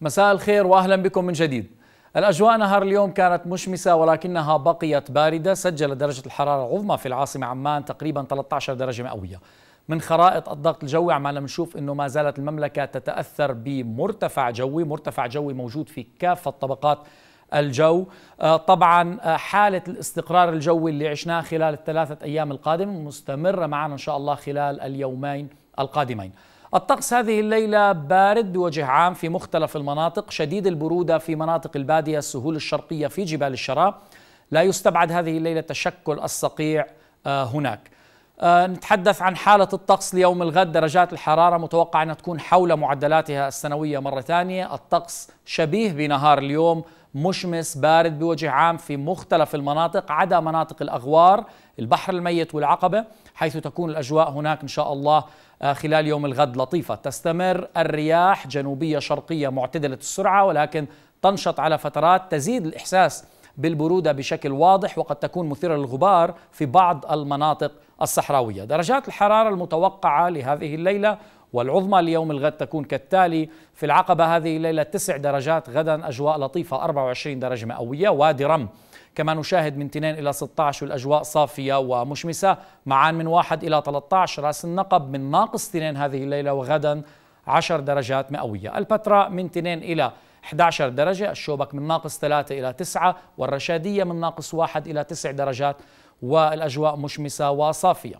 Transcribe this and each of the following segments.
مساء الخير واهلا بكم من جديد. الاجواء نهار اليوم كانت مشمسه ولكنها بقيت بارده، سجلت درجه الحراره العظمى في العاصمه عمان تقريبا 13 درجه مئويه. من خرائط الضغط الجوي عمالنا نشوف انه ما زالت المملكه تتاثر بمرتفع جوي، مرتفع جوي موجود في كافه طبقات الجو آه، طبعا آه، حالة الاستقرار الجوي اللي عشناه خلال الثلاثة أيام القادمة مستمرة معنا إن شاء الله خلال اليومين القادمين الطقس هذه الليلة بارد بوجه عام في مختلف المناطق شديد البرودة في مناطق البادية السهول الشرقية في جبال الشراء لا يستبعد هذه الليلة تشكل الصقيع آه، هناك آه، نتحدث عن حالة الطقس ليوم الغد درجات الحرارة متوقع أن تكون حول معدلاتها السنوية مرة ثانية الطقس شبيه بنهار اليوم مشمس بارد بوجه عام في مختلف المناطق عدا مناطق الأغوار البحر الميت والعقبة حيث تكون الأجواء هناك إن شاء الله آه، خلال يوم الغد لطيفة تستمر الرياح جنوبية شرقية معتدلة السرعة ولكن تنشط على فترات تزيد الإحساس بالبرودة بشكل واضح وقد تكون مثيرة للغبار في بعض المناطق الصحراوية درجات الحرارة المتوقعة لهذه الليلة والعظمى ليوم الغد تكون كالتالي في العقبة هذه الليلة 9 درجات غدا أجواء لطيفة 24 درجة مئوية وادي رم كما نشاهد من 2 إلى 16 والأجواء صافية ومشمسة معان من 1 إلى 13 راس النقب من ناقص 2 هذه الليلة وغدا 10 درجات مئوية البتراء من 2 إلى 11 درجة الشوبك من ناقص 3 إلى 9 والرشادية من ناقص 1 إلى 9 درجات والأجواء مشمسة وصافية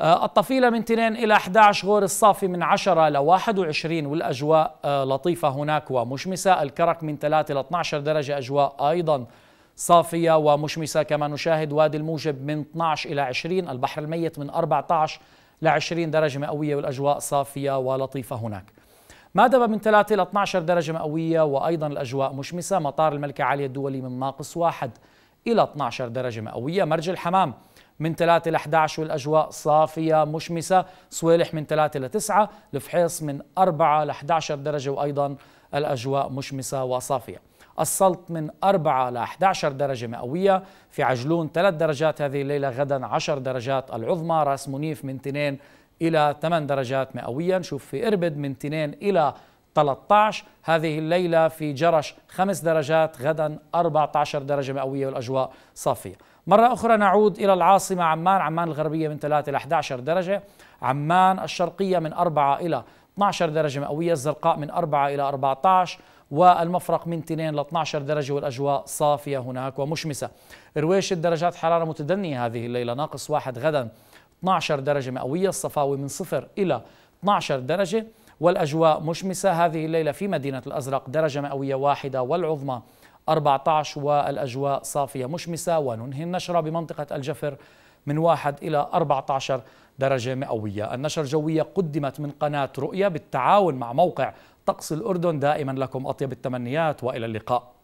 آه، الطفيلة من 2 إلى 11 غور الصافي من 10 إلى 21 والأجواء آه، لطيفة هناك ومشمسة الكرك من 3 إلى 12 درجة أجواء أيضا صافية ومشمسة كما نشاهد وادي الموجب من 12 إلى 20 البحر الميت من 14 ل 20 درجة مئوية والأجواء صافية ولطيفة هناك مادبة من 3 إلى 12 درجة مئوية وأيضا الأجواء مشمسة مطار الملكة عالية الدولي من ناقص 1 إلى 12 درجة مئوية مرج الحمام من 3 إلى 11 والأجواء صافية مشمسة صويلح من 3 إلى 9 الفحيص من 4 إلى 11 درجة وأيضا الأجواء مشمسة وصافية السلط من 4 إلى 11 درجة مئوية في عجلون 3 درجات هذه الليلة غدا 10 درجات العظمى راس منيف من 2 إلى 8 درجات مئوية نشوف في إربد من 2 إلى 13 هذه الليلة في جرش 5 درجات غدا 14 درجة مئوية والأجواء صافية مرة أخرى نعود إلى العاصمة عمان عمان الغربية من 3 إلى 11 درجة عمان الشرقية من 4 إلى 12 درجة مئوية الزرقاء من 4 إلى 14 والمفرق من 2 ل 12 درجة والأجواء صافية هناك ومشمسة رويش الدرجات حرارة متدنية هذه الليلة ناقص واحد غدا 12 درجة مئوية الصفاوي من صفر إلى 12 درجة والأجواء مشمسة هذه الليلة في مدينة الأزرق درجة مئوية واحدة والعظمى 14 والأجواء صافية مشمسة وننهي النشرة بمنطقة الجفر من 1 إلى 14 درجة مئوية النشر الجوية قدمت من قناة رؤية بالتعاون مع موقع طقس الأردن دائما لكم أطيب التمنيات وإلى اللقاء